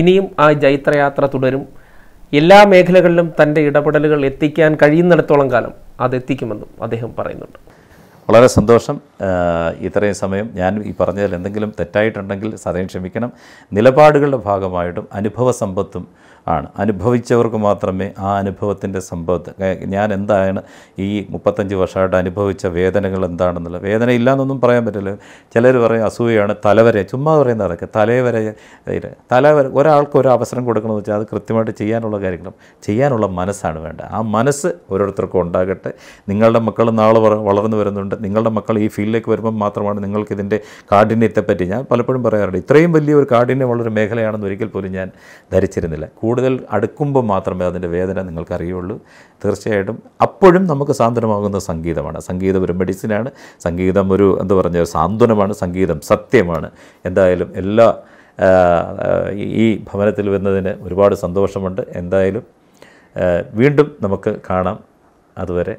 ഇനിയും ആ ജൈത്രയാത്ര തുടരും എല്ലാ മേഖലകളിലും തൻ്റെ ഇടപെടലുകൾ എത്തിക്കാൻ കഴിയുന്നിടത്തോളം കാലം അതെത്തിക്കുമെന്നും അദ്ദേഹം പറയുന്നുണ്ട് വളരെ സന്തോഷം ഇത്രയും സമയം ഞാൻ ഈ പറഞ്ഞതിൽ എന്തെങ്കിലും തെറ്റായിട്ടുണ്ടെങ്കിൽ സദയം ക്ഷമിക്കണം നിലപാടുകളുടെ ഭാഗമായിട്ടും അനുഭവ സമ്പത്തും ആണ് അനുഭവിച്ചവർക്ക് മാത്രമേ ആ അനുഭവത്തിൻ്റെ സംഭവത്തെ ഞാൻ എന്താണ് ഈ മുപ്പത്തഞ്ച് വർഷമായിട്ട് അനുഭവിച്ച വേദനകൾ എന്താണെന്നുള്ളത് വേദന ഇല്ലയെന്നൊന്നും പറയാൻ പറ്റില്ല ചിലർ പറയും അസൂയാണ് തലവരെ ചുമ്മാ പറയുന്ന അതൊക്കെ തലവരെ തലവരെ ഒരാൾക്ക് ഒരു അവസരം കൊടുക്കണമെന്ന് വെച്ചാൽ അത് കൃത്യമായിട്ട് ചെയ്യാനുള്ള കാര്യങ്ങൾ ചെയ്യാനുള്ള മനസ്സാണ് വേണ്ട ആ മനസ്സ് ഓരോരുത്തർക്കും ഉണ്ടാകട്ടെ നിങ്ങളുടെ മക്കൾ നാളെ വളർന്നു വരുന്നുണ്ട് നിങ്ങളുടെ മക്കൾ ഈ ഫീൽഡിലേക്ക് വരുമ്പോൾ മാത്രമാണ് നിങ്ങൾക്കിതിൻ്റെ കാഠിന്യത്തെപ്പറ്റി ഞാൻ പലപ്പോഴും പറയാറുണ്ട് ഇത്രയും വലിയ ഒരു കാഠിന്യമുള്ളൊരു മേഖലയാണെന്ന് ഒരിക്കൽ പോലും ഞാൻ ധരിച്ചിരുന്നില്ല കൂടുതൽ അടുക്കുമ്പോൾ മാത്രമേ അതിൻ്റെ വേദന നിങ്ങൾക്കറിയുള്ളൂ തീർച്ചയായിട്ടും അപ്പോഴും നമുക്ക് സാന്ത്വനമാകുന്ന സംഗീതമാണ് സംഗീതം ഒരു മെഡിസിനാണ് സംഗീതം ഒരു എന്താ പറഞ്ഞ സാന്ത്വനമാണ് സംഗീതം സത്യമാണ് എന്തായാലും എല്ലാ ഈ ഭവനത്തിൽ വന്നതിന് ഒരുപാട് സന്തോഷമുണ്ട് എന്തായാലും വീണ്ടും നമുക്ക് കാണാം അതുവരെ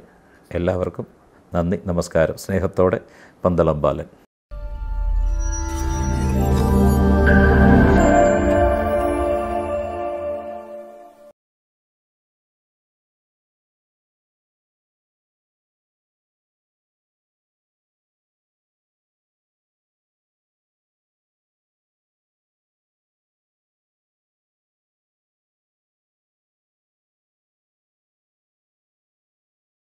എല്ലാവർക്കും നന്ദി നമസ്കാരം സ്നേഹത്തോടെ പന്തളം ബാലൻ